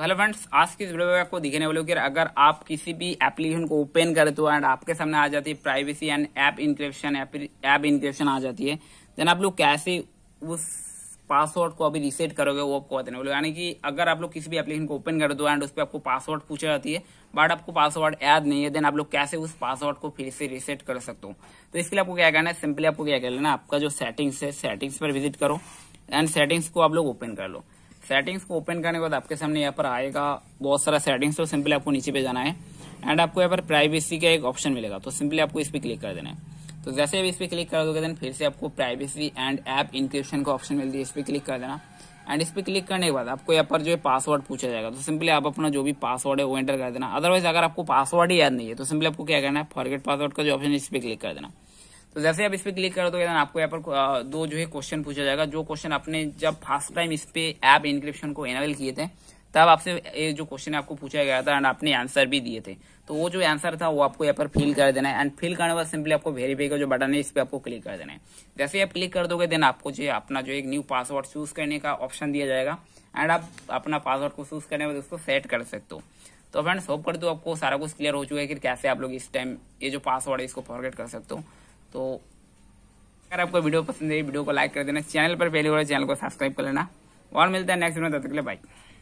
hello तो friends आज की इस वीडियो में आपको दिखने वाले कि अगर आप किसी भी एप्लीकेशन को ओपन करते हो एंड आपके सामने आ जाती है privacy and app encryption app encryption आ जाती है देन आप लोग कैसे उस पासवर्ड को अभी रिसेट करोगे वो आपको बताने वाले यानी कि अगर आप लोग किसी भी एप्लीकेशन को ओपन कर दो एंड उस पर आपको पासवर्ड पूछा जाती है बट आपको पासवर्ड याद नहीं है देन आप लोग कैसे उस पासवर्ड को फिर से रिसेट कर सकते हो तो इसके लिए आपको क्या करना है सिंपली आपको क्या कर लेना आपका जो सेटिंग्स है सेटिंग्स पर विजिट करो एंड सेटिंग्स को आप लोग ओपन कर लो सेटिंग्स को ओपन करने के बाद आपके सामने यहाँ पर आएगा बहुत सारा सेटिंग्स तो सिंपली आपको नीचे पे जाना है एंड आपको यहाँ पर प्राइवेसी का एक ऑप्शन मिलेगा तो सिंपली आपको इस पर क्लिक कर देना है तो जैसे अभी इस पर क्लिक कर दोगे देन फिर से आपको प्राइवेसी एंड ऐप इंक्रिप्शन का ऑप्शन मिलती है इस पर क्लिक कर देना एंड इस पर क्लिक करने के बाद आपको यहाँ पर जो है पासवर्ड पूछा जाएगा तो सिंपली आप अपना जो भी पासवर्ड है वो एंटर कर देना अदरवाइज अगर आपको पासवर्ड ही याद नहीं है तो सिंपली आपको क्या करना है फॉरगेट पासवर्ड का जो ऑप्शन है इस पर क्लिक कर देना तो जैसे आप इस पर क्लिक करो तो आपको यहाँ पर दो जो है क्वेश्चन पूछा जाएगा जो क्वेश्चन आपने जब फर्स्ट टाइम इस पे ऐप इंक्रिप्शन को एनेबल किए थे तब आपसे जो क्वेश्चन आपको पूछा गया था एंड आपने आंसर भी दिए थे तो वो जो आंसर था वो आपको यहाँ पर फिल कर देना है एंड फिल करने बाद सिंपली आपको वेरीफाई का जो बटन है इस पर आपको क्लिक कर देना है जैसे आप क्लिक कर दोगे देन आपको जो अपना जो एक न्यू पासवर्ड चूज करने का ऑप्शन दिया जाएगा एंड आप अपना पासवर्ड को चूज करने बाद उसको सेट कर सकते हो तो फ्रेंड्स होप कर दो आपको सारा कुछ क्लियर हो चुका है कि कैसे आप लोग इस टाइम ये जो पासवर्ड है इसको फॉरगेट कर सकते हो तो अगर आपको वीडियो पसंद है वीडियो को लाइक कर देना चैनल पर पहली बार चैनल को सब्सक्राइब कर लेना और मिलता है नेक्स्ट वीडियो तब तक के लिए बाय